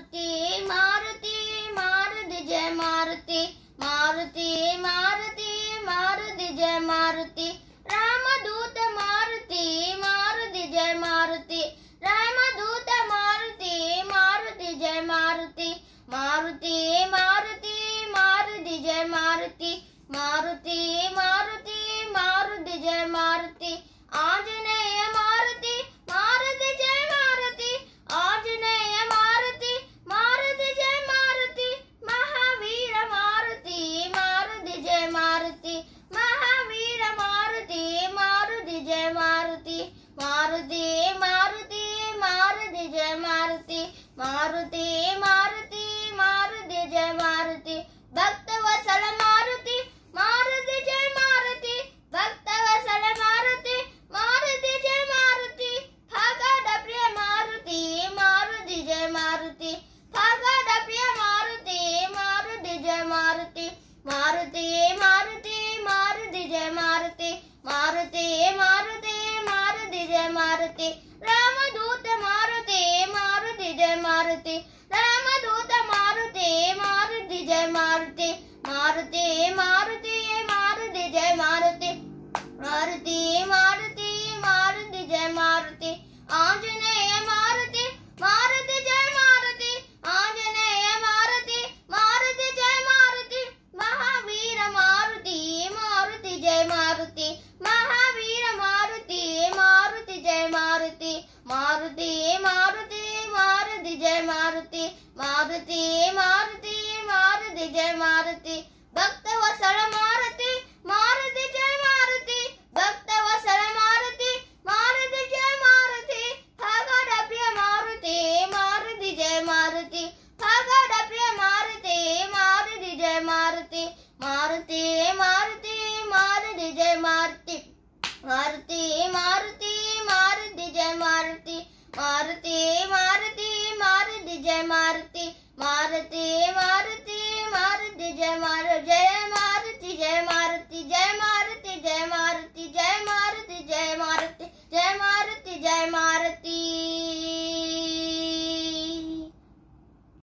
मारुति मारुति मार जय मारुति मारुति मारुति जय मारुति मारुति जय मारुति मारुति जय मारुति मारुति मारुति जय मारुति मारुति मारुति जय मारुति आज मारुति मारुति मारुति जय मारुति मारुति मारुति मारुति जय मारुति भक्त जय मारुति रामदूत मारुति मारुति जय मारुति दूत मारुति मारुति जय मारुति मारुति जय मारुति मारुति मारुति मारुति जय मारुति भक्त वसल मारुति मारुति जय मारुति भक्त वसल मारुति मारुति जय मारुति फागड प्रिय मारुति मारुति जय मारुति फागड प्रिय मारुति मारुति जय मारुति मारुति मारुति मारुति जय मारुति मारुति मारुति मारुति जय मारुति मारुति जय मारुति मारुति मारुति मारुति जय मारुति जय